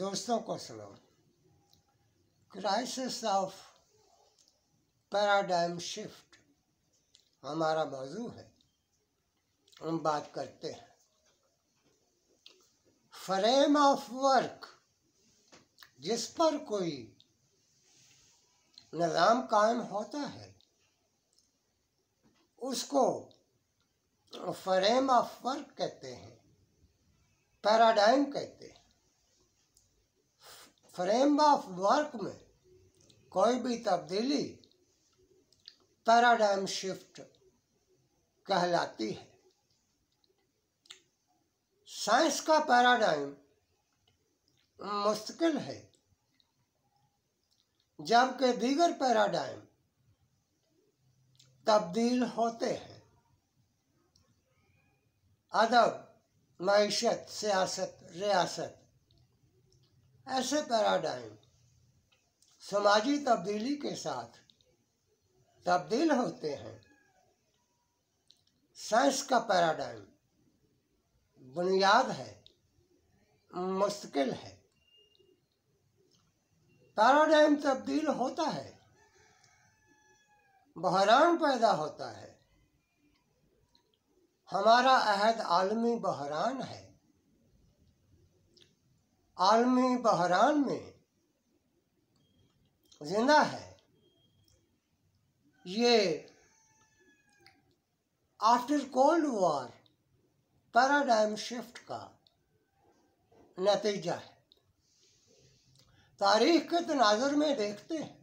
दोस्तों को सुनो क्राइसिस ऑफ पैराडाइम शिफ्ट हमारा मौजू है हम बात करते हैं फ्रेम ऑफ वर्क जिस पर कोई निज़ाम कायम होता है उसको फ्रेम ऑफ वर्क कहते हैं पैराडाइम कहते हैं फ्रेम ऑफ वर्क में कोई भी तब्दीली पैराडाइम शिफ्ट कहलाती है साइंस का पैराडाइम मुश्किल है जबकि दीगर पैराडाइम तब्दील होते हैं अदब मीशत सियासत रियासत ऐसे पैराडाइम समाजी तब्दीली के साथ तब्दील होते हैं साइंस का पैराडाइम बुनियाद है मुश्किल है पैराडाइम तब्दील होता है बहरान पैदा होता है हमारा अहद आलमी बहरान है आलमी बहरान में जिंदा है ये after cold war paradigm shift का नतीजा है तारीख के तनाजर में देखते हैं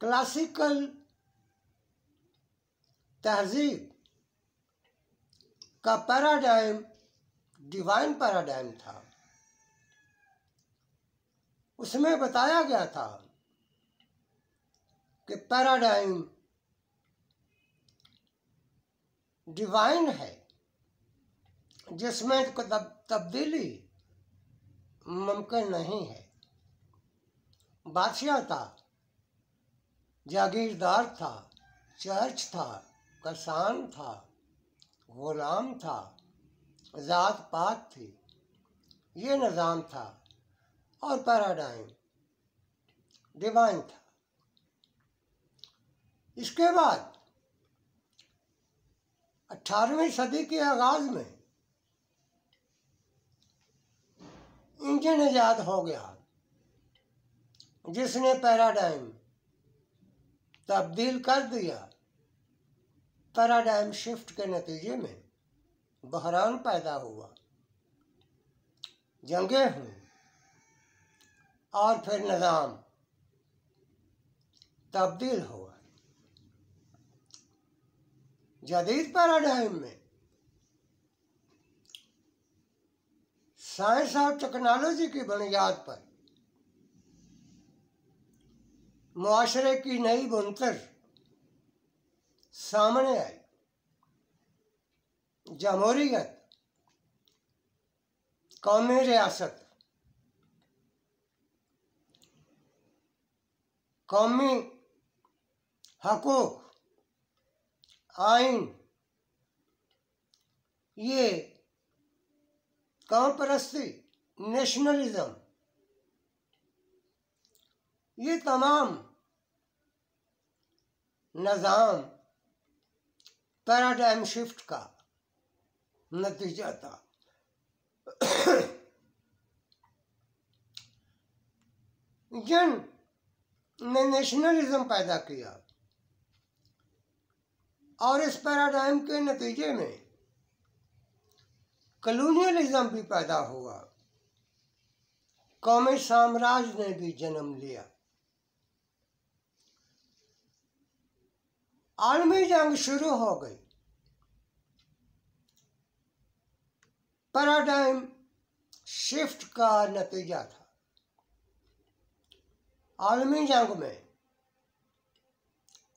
क्लासिकल तहजीब का पैराडाइम डिवाइन पैराडाइम था उसमें बताया गया था कि पैराडाइम डिवाइन है जिसमें तब्दीली मुमकिन नहीं है बादशाह था जागीरदार था चर्च था किसान था गुलाम था जात पात थी ये निज़ाम था और पैराडाइम डिवाइन था इसके बाद 18वीं सदी के आगाज में इंजन आजाद हो गया जिसने पैराडाइम तब्दील कर दिया पैराडाइम शिफ्ट के नतीजे में बहरान पैदा हुआ जंगे हुई और फिर निज़ाम तब्दील हुआ जदीद पैराडाइम में साइंस और टेक्नोलॉजी की बुनियाद पर माशरे की नई बुनकर सामने आई जमहूरीत कौमी रियासत कौमी हकूक आइन ये परस्ती नेशनलिज्म ये तमाम निज़ाम पैराडाइम शिफ्ट का नतीजा था जन ने नेशनलिज्म पैदा किया और इस पैराडाइम के नतीजे में कलोनियलिज्म भी पैदा हुआ कौमी साम्राज्य ने भी जन्म लिया आलमी जंग शुरू हो गई पैराडाइम शिफ्ट का नतीजा था आलमी जंग में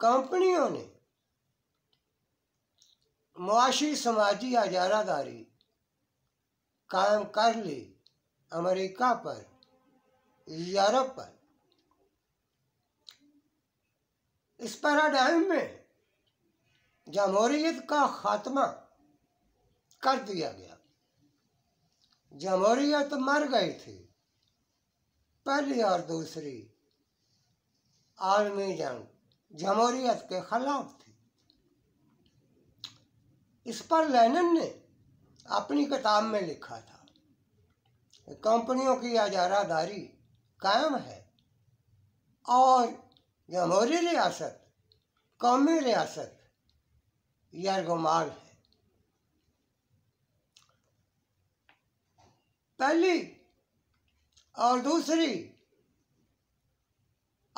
कंपनियों ने मुआशी समाजी अजारादारी कायम कर ली अमेरिका पर यूरोप पर इस पैराडाइम में जमहूरीत का खात्मा कर दिया गया जमोरिया तो मर गई थी पहली और दूसरी आलमी जंग जमहूरियत के खिलाफ थी इस पर लेनन ने अपनी किताब में लिखा था कंपनियों की आजारादारी कायम है और जमहूरी रियासत कौमी रियासत यरगुमाल है पहली और दूसरी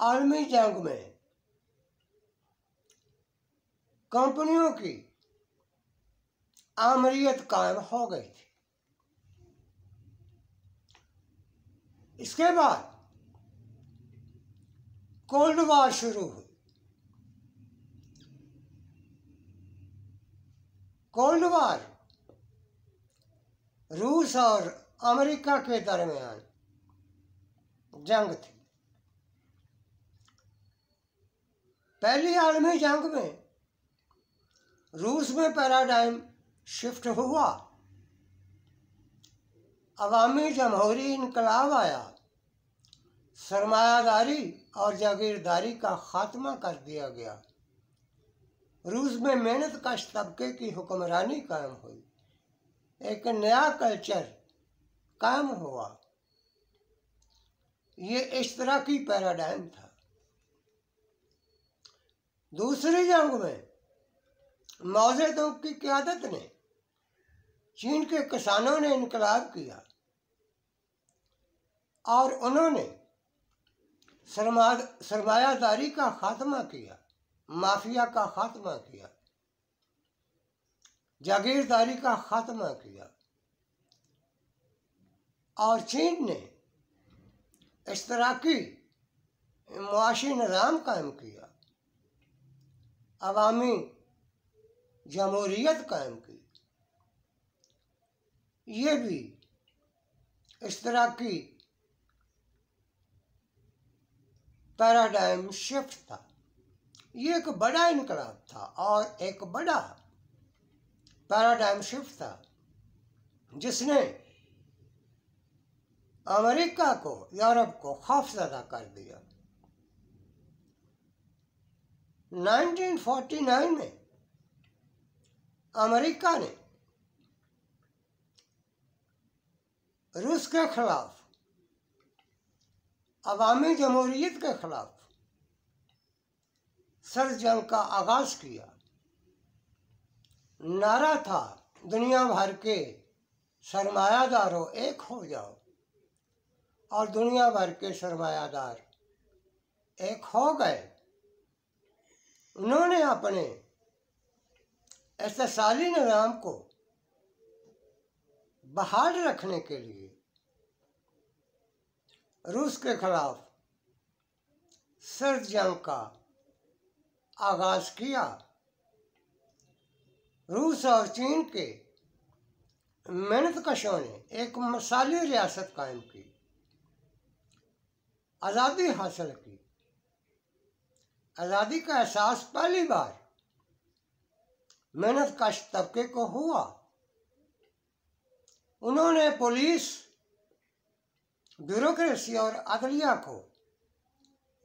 आर्मी जंग में कंपनियों की आमरीत कायम हो गई थी इसके बाद कोल्ड वार शुरू हुई कोल्ड वार रूस और अमेरिका के दरमियान जंग थी पहली आलमी जंग में रूस में पैराडाइम शिफ्ट हुआ अवामी जमहूरी इनकलाब आया सरमायादारी और जागीरदारी का खात्मा कर दिया गया रूस में मेहनत कश तबके की हुक्मरानी कायम हुई एक नया कल्चर काम हुआ ये इस तरह की पैराडाइम था दूसरी जंग में तो की क्यादत ने चीन के किसानों ने इनकलाब किया और उन्होंने सरमायादारी का खात्मा किया माफिया का खात्मा किया जागीरदारी का खात्मा किया और चीन ने इस तरह की मुआशी निज़ाम कायम किया अवामी जमहूरीत कायम की ये भी इस तरह की पैराडाइम शिफ्ट था ये एक बड़ा इनकलाब था और एक बड़ा पैराडाइम शिफ्ट था जिसने अमेरिका को यूरोप को खौफजदा कर दिया 1949 में अमेरिका ने रूस के खिलाफ अवामी जमहूरियत के खिलाफ सर जंग का आगाज किया नारा था दुनिया भर के सरमायादारों एक हो जाओ और दुनिया भर के सरमायादार एक हो गए उन्होंने अपने ऐसे निजाम को बहाल रखने के लिए रूस के खिलाफ सर्द जंग का आगाज किया रूस और चीन के मेहनत कशों ने एक मसाली रियासत कायम की आज़ादी हासिल की आज़ादी का एहसास पहली बार मेहनत कश तबके को हुआ उन्होंने पुलिस ब्यूरोक्रेसी और अदलिया को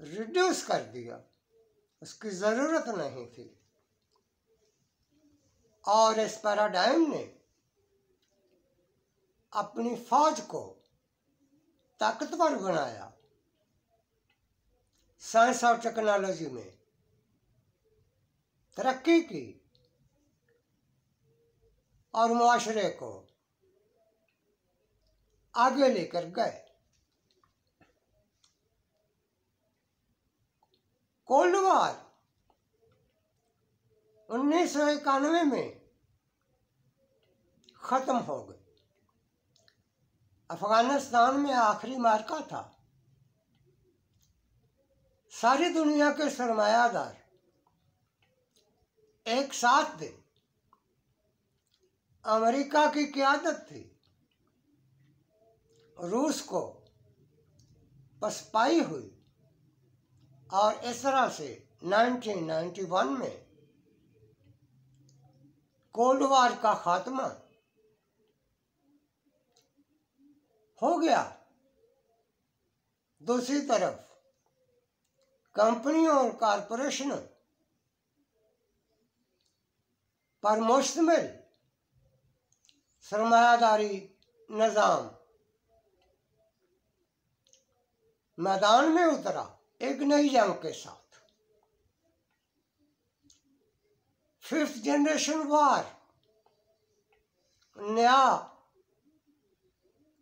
रिड्यूस कर दिया उसकी ज़रूरत नहीं थी और इस पैराडाइम ने अपनी फौज को ताकतवर बनाया साइंस और टेक्नोलॉजी में तरक्की की और माशरे को आगे लेकर गए कोल्ड वार उन्नीस सौ इक्यानवे में ख़त्म हो गई अफगानिस्तान में आखिरी मार्का था सारी दुनिया के सरमायादार एक साथ थे अमेरिका की क्यादत थी रूस को पसपाई हुई और इस तरह से 1991 में कोल्ड वार का खात्मा हो गया दूसरी तरफ कंपनियों और कॉरपोरेशनों पर मुश्तमिल सरमायादारी निज़ाम मैदान में उतरा एक नई जंग के साथ फिफ्थ जनरेशन वार नया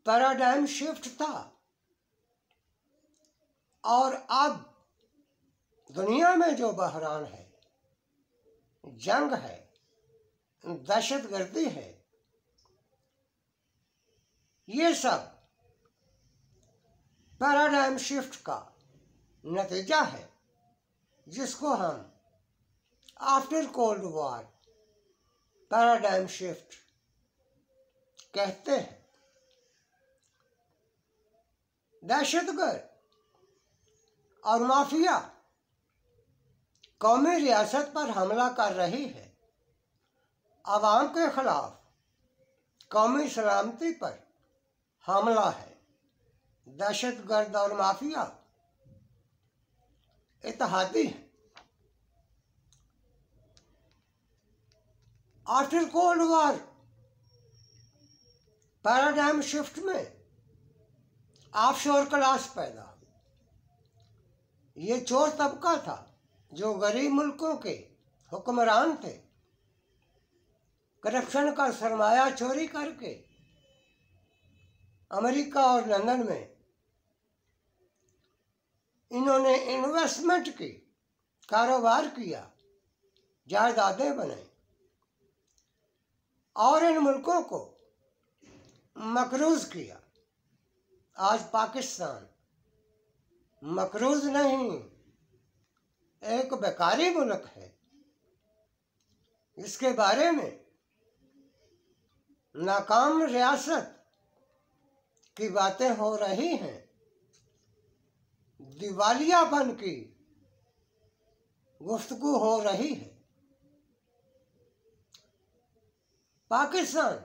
पैराडाइम शिफ्ट था और अब दुनिया में जो बहरान है जंग है दहशतगर्दी है ये सब पैराडाइम शिफ्ट का नतीजा है जिसको हम after cold war paradigm shift कहते हैं दहशतगर्द और माफिया कौमी रियासत पर हमला कर रही है आवाम के खिलाफ कौमी सलामती पर हमला है दहशत गर्द और माफिया इतिहादी है after cold war paradigm shift में ऑफशोर क्लास पैदा हुई ये चोर तबका था जो गरीब मुल्कों के हुक्मरान थे करप्शन का सरमाया चोरी करके अमेरिका और लंदन में इन्होंने इन्वेस्टमेंट की कारोबार किया जायदादें बनाई और इन मुल्कों को मकरूज किया आज पाकिस्तान मकरूज नहीं एक बेकारी मुल्क है इसके बारे में नाकाम रियासत की बातें हो रही हैं दिवालियापन की गुफ्तु हो रही है पाकिस्तान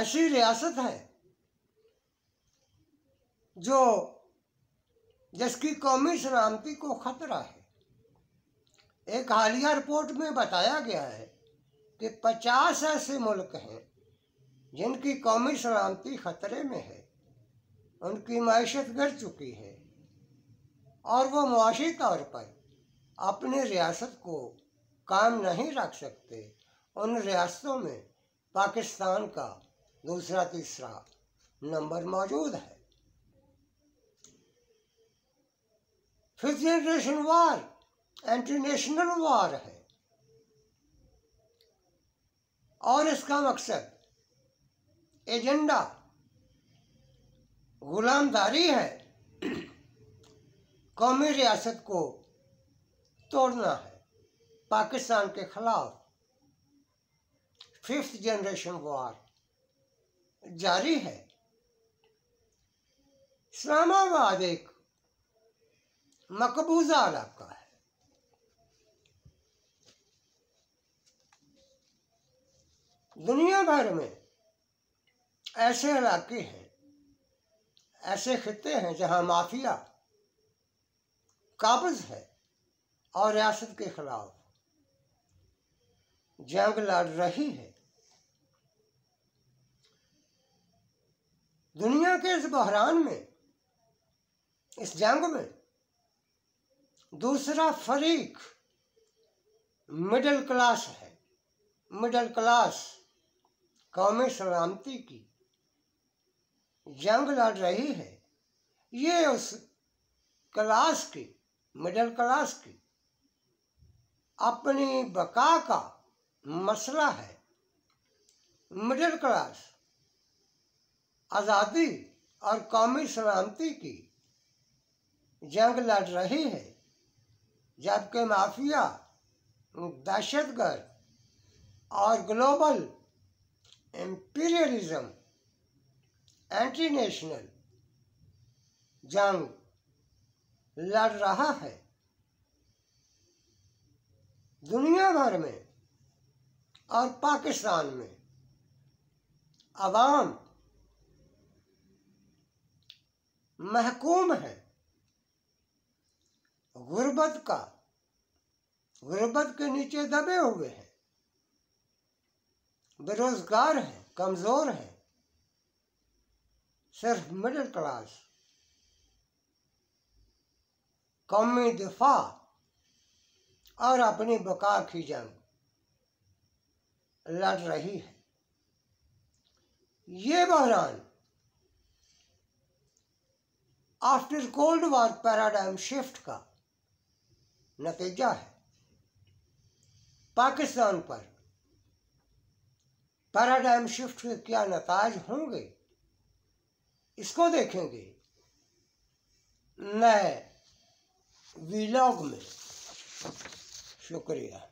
ऐसी रियासत है जो जिसकी कौमी सलामती को खतरा है एक हालिया रिपोर्ट में बताया गया है कि पचास ऐसे मुल्क हैं जिनकी कौमी सलामती खतरे में है उनकी मैशत गिर चुकी है और वो मुआशी तौर पर अपनी रियासत को काम नहीं रख सकते उन रियासतों में पाकिस्तान का दूसरा तीसरा नंबर मौजूद है fifth generation war anti national war है और इसका मकसद एजेंडा गुलामदारी है कौमी रियासत को तोड़ना है पाकिस्तान के खिलाफ फिफ्थ जनरेशन वार जारी है इस्लामाबाद एक मकबूजा इलाका है दुनिया भर में ऐसे इलाके हैं ऐसे खिते हैं जहां माफिया काबज है और रियासत के खिलाफ जंग लड़ रही है दुनिया के इस बहरान में इस जंग में दूसरा फरीक मिडिल क्लास है मिडिल क्लास कौमी सलामती की जंग लड़ रही है ये उस क्लास की मिडिल क्लास की अपनी बका का मसला है मिडिल क्लास आज़ादी और कौमी सलामती की जंग लड़ रही है जबकि माफिया दहशतगर्द और ग्लोबल एम्पीरियलिज्म एंटी नेशनल जंग लड़ रहा है दुनिया भर में और पाकिस्तान में आवाम महकूम है गुर्बत का गुर्बत के नीचे दबे हुए हैं बेरोजगार हैं कमज़ोर हैं सिर्फ मिडिल क्लास कौमी दिफा और अपनी बका की जंग लड़ रही है ये बहरान after cold war paradigm shift का नतीजा है पाकिस्तान पर पैराडाइम शिफ्ट के क्या नताज होंगे इसको देखेंगे नए वीलॉग में शुक्रिया